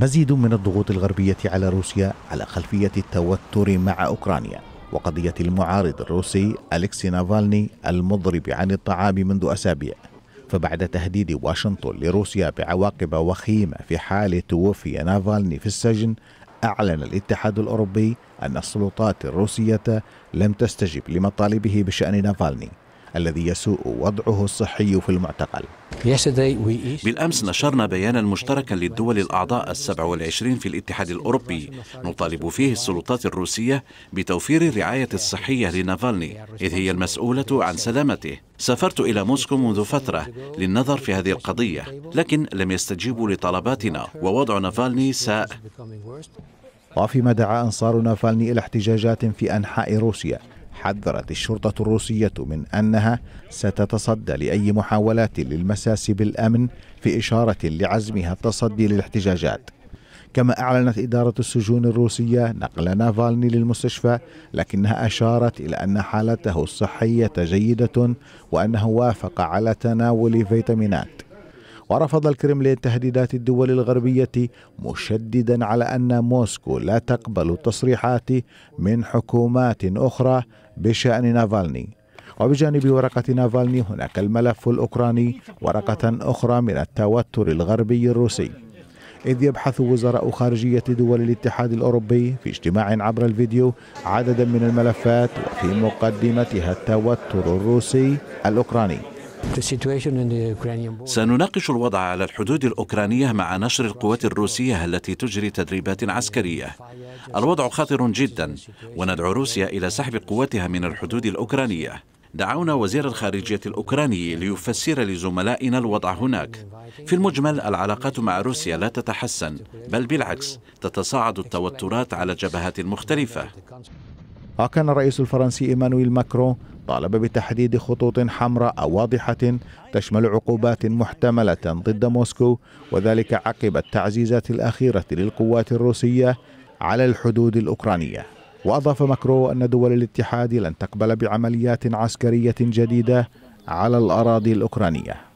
مزيد من الضغوط الغربية على روسيا على خلفية التوتر مع أوكرانيا وقضية المعارض الروسي أليكسي نافالني المضرب عن الطعام منذ أسابيع فبعد تهديد واشنطن لروسيا بعواقب وخيمة في حال توفي نافالني في السجن أعلن الاتحاد الأوروبي أن السلطات الروسية لم تستجب لمطالبه بشأن نافالني الذي يسوء وضعه الصحي في المعتقل بالأمس نشرنا بيانا مشتركا للدول الأعضاء السبع والعشرين في الاتحاد الأوروبي نطالب فيه السلطات الروسية بتوفير الرعاية الصحية لنافالني إذ هي المسؤولة عن سلامته سافرت إلى موسكو منذ فترة للنظر في هذه القضية لكن لم يستجيبوا لطلباتنا ووضع نافالني ساء وفيما دعا أنصار نافالني إلى احتجاجات في أنحاء روسيا حذرت الشرطة الروسية من أنها ستتصدى لأي محاولات للمساس بالأمن في إشارة لعزمها التصدي للاحتجاجات كما أعلنت إدارة السجون الروسية نقل نافالني للمستشفى لكنها أشارت إلى أن حالته الصحية جيدة وأنه وافق على تناول فيتامينات ورفض الكرملين تهديدات الدول الغربية مشددا على أن موسكو لا تقبل التصريحات من حكومات أخرى بشأن نافالني وبجانب ورقة نافالني هناك الملف الأوكراني ورقة أخرى من التوتر الغربي الروسي إذ يبحث وزراء خارجية دول الاتحاد الأوروبي في اجتماع عبر الفيديو عددا من الملفات وفي مقدمتها التوتر الروسي الأوكراني سنناقش الوضع على الحدود الأوكرانية مع نشر القوات الروسية التي تجري تدريبات عسكرية الوضع خطر جدا وندعو روسيا إلى سحب قواتها من الحدود الأوكرانية دعونا وزير الخارجية الأوكراني ليفسر لزملائنا الوضع هناك في المجمل العلاقات مع روسيا لا تتحسن بل بالعكس تتصاعد التوترات على جبهات مختلفة وكان الرئيس الفرنسي إيمانويل ماكرون طالب بتحديد خطوط حمراء واضحة تشمل عقوبات محتملة ضد موسكو وذلك عقب التعزيزات الأخيرة للقوات الروسية على الحدود الأوكرانية وأضاف مكرو أن دول الاتحاد لن تقبل بعمليات عسكرية جديدة على الأراضي الأوكرانية